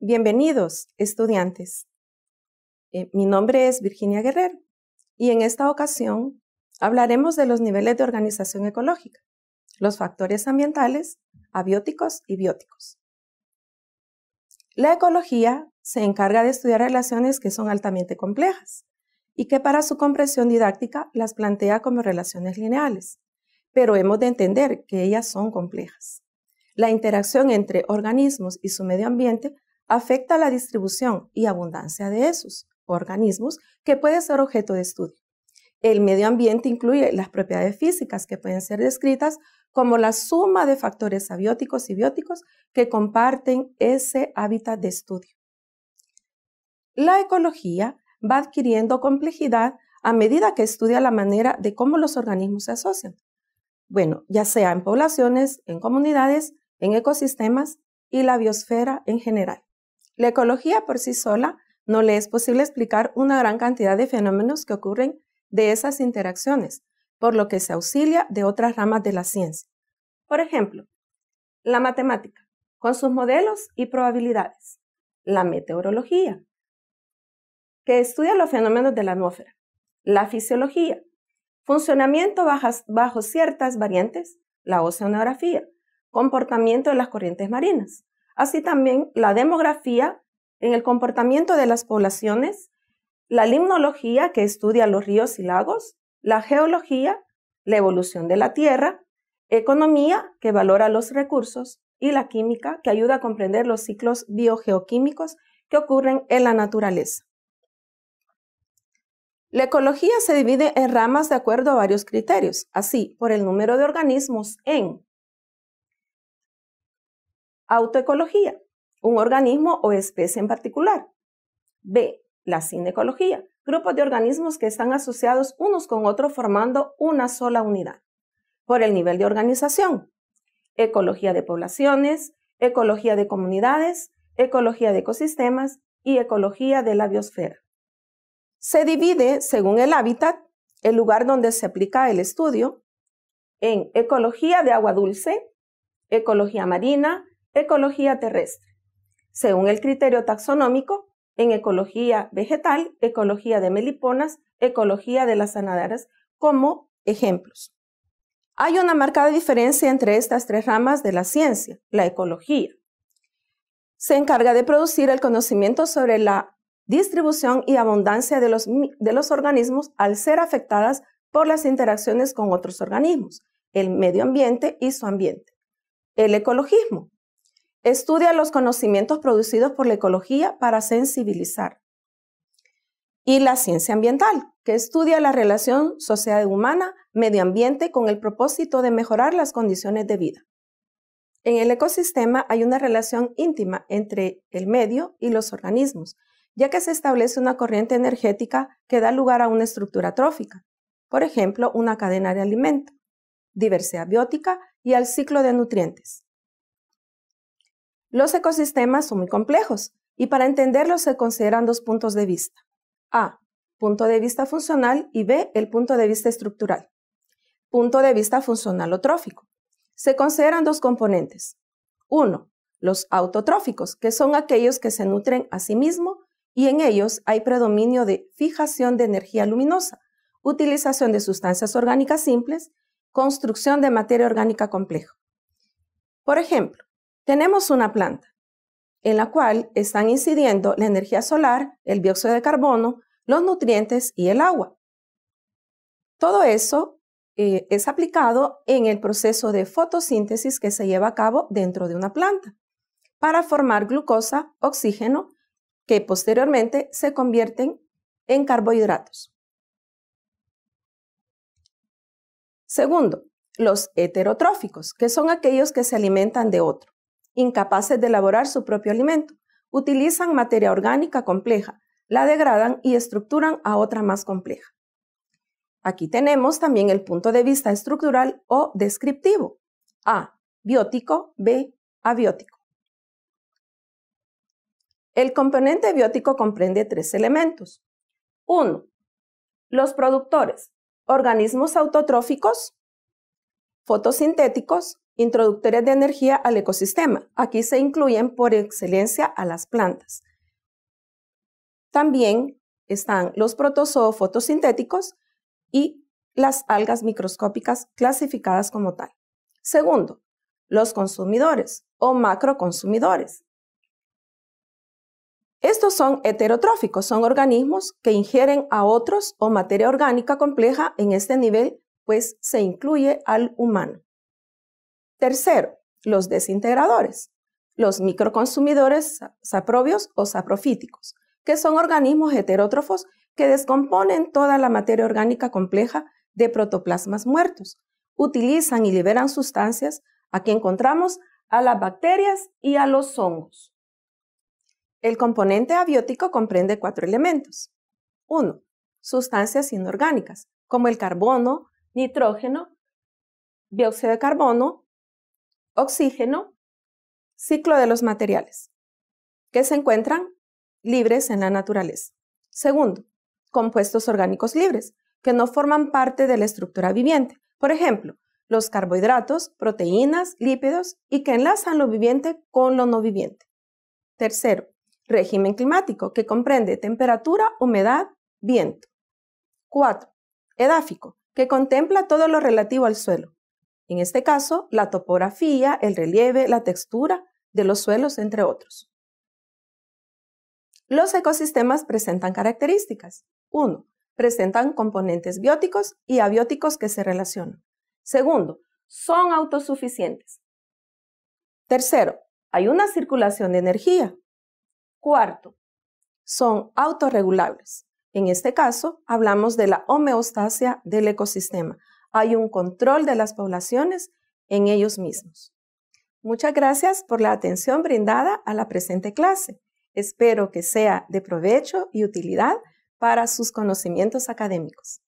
Bienvenidos, estudiantes. Eh, mi nombre es Virginia Guerrero y en esta ocasión hablaremos de los niveles de organización ecológica, los factores ambientales, abióticos y bióticos. La ecología se encarga de estudiar relaciones que son altamente complejas y que para su comprensión didáctica las plantea como relaciones lineales, pero hemos de entender que ellas son complejas. La interacción entre organismos y su medio ambiente afecta la distribución y abundancia de esos organismos que puede ser objeto de estudio. El medio ambiente incluye las propiedades físicas que pueden ser descritas como la suma de factores abióticos y bióticos que comparten ese hábitat de estudio. La ecología va adquiriendo complejidad a medida que estudia la manera de cómo los organismos se asocian. Bueno, ya sea en poblaciones, en comunidades, en ecosistemas y la biosfera en general. La ecología por sí sola no le es posible explicar una gran cantidad de fenómenos que ocurren de esas interacciones, por lo que se auxilia de otras ramas de la ciencia. Por ejemplo, la matemática, con sus modelos y probabilidades. La meteorología, que estudia los fenómenos de la atmósfera. La fisiología, funcionamiento bajo ciertas variantes, la oceanografía, comportamiento de las corrientes marinas, así también la demografía en el comportamiento de las poblaciones, la limnología que estudia los ríos y lagos, la geología, la evolución de la Tierra, economía que valora los recursos y la química que ayuda a comprender los ciclos biogeoquímicos que ocurren en la naturaleza. La ecología se divide en ramas de acuerdo a varios criterios, así por el número de organismos en Autoecología, un organismo o especie en particular. B. La cinecología, grupos de organismos que están asociados unos con otros formando una sola unidad. Por el nivel de organización, ecología de poblaciones, ecología de comunidades, ecología de ecosistemas y ecología de la biosfera. Se divide según el hábitat, el lugar donde se aplica el estudio, en ecología de agua dulce, ecología marina, Ecología terrestre. Según el criterio taxonómico, en ecología vegetal, ecología de meliponas, ecología de las sanaderas, como ejemplos. Hay una marcada diferencia entre estas tres ramas de la ciencia, la ecología. Se encarga de producir el conocimiento sobre la distribución y abundancia de los, de los organismos al ser afectadas por las interacciones con otros organismos, el medio ambiente y su ambiente. El ecologismo Estudia los conocimientos producidos por la ecología para sensibilizar. Y la ciencia ambiental, que estudia la relación sociedad humana, medio ambiente, con el propósito de mejorar las condiciones de vida. En el ecosistema hay una relación íntima entre el medio y los organismos, ya que se establece una corriente energética que da lugar a una estructura trófica, por ejemplo, una cadena de alimento, diversidad biótica y al ciclo de nutrientes. Los ecosistemas son muy complejos y para entenderlos se consideran dos puntos de vista. A, punto de vista funcional y B, el punto de vista estructural. Punto de vista funcional o trófico. Se consideran dos componentes. Uno, los autotróficos, que son aquellos que se nutren a sí mismo y en ellos hay predominio de fijación de energía luminosa, utilización de sustancias orgánicas simples, construcción de materia orgánica compleja. Por ejemplo, tenemos una planta en la cual están incidiendo la energía solar, el dióxido de carbono, los nutrientes y el agua. Todo eso eh, es aplicado en el proceso de fotosíntesis que se lleva a cabo dentro de una planta para formar glucosa, oxígeno, que posteriormente se convierten en carbohidratos. Segundo, los heterotróficos, que son aquellos que se alimentan de otro incapaces de elaborar su propio alimento. Utilizan materia orgánica compleja, la degradan y estructuran a otra más compleja. Aquí tenemos también el punto de vista estructural o descriptivo. A. Biótico. B. Abiótico. El componente biótico comprende tres elementos. Uno. Los productores, organismos autotróficos, fotosintéticos introductores de energía al ecosistema. Aquí se incluyen por excelencia a las plantas. También están los protozoos fotosintéticos y las algas microscópicas clasificadas como tal. Segundo, los consumidores o macroconsumidores. Estos son heterotróficos, son organismos que ingieren a otros o materia orgánica compleja. En este nivel, pues se incluye al humano. Tercero, los desintegradores, los microconsumidores saprobios o saprofíticos, que son organismos heterótrofos que descomponen toda la materia orgánica compleja de protoplasmas muertos, utilizan y liberan sustancias, a que encontramos a las bacterias y a los hongos. El componente abiótico comprende cuatro elementos. uno, Sustancias inorgánicas, como el carbono, nitrógeno, dióxido de carbono, oxígeno, ciclo de los materiales, que se encuentran libres en la naturaleza. Segundo, compuestos orgánicos libres, que no forman parte de la estructura viviente. Por ejemplo, los carbohidratos, proteínas, lípidos y que enlazan lo viviente con lo no viviente. Tercero, régimen climático, que comprende temperatura, humedad, viento. Cuatro, edáfico, que contempla todo lo relativo al suelo, en este caso, la topografía, el relieve, la textura de los suelos, entre otros. Los ecosistemas presentan características. Uno, Presentan componentes bióticos y abióticos que se relacionan. Segundo, son autosuficientes. Tercero, hay una circulación de energía. Cuarto, son autorregulables. En este caso, hablamos de la homeostasia del ecosistema, hay un control de las poblaciones en ellos mismos. Muchas gracias por la atención brindada a la presente clase. Espero que sea de provecho y utilidad para sus conocimientos académicos.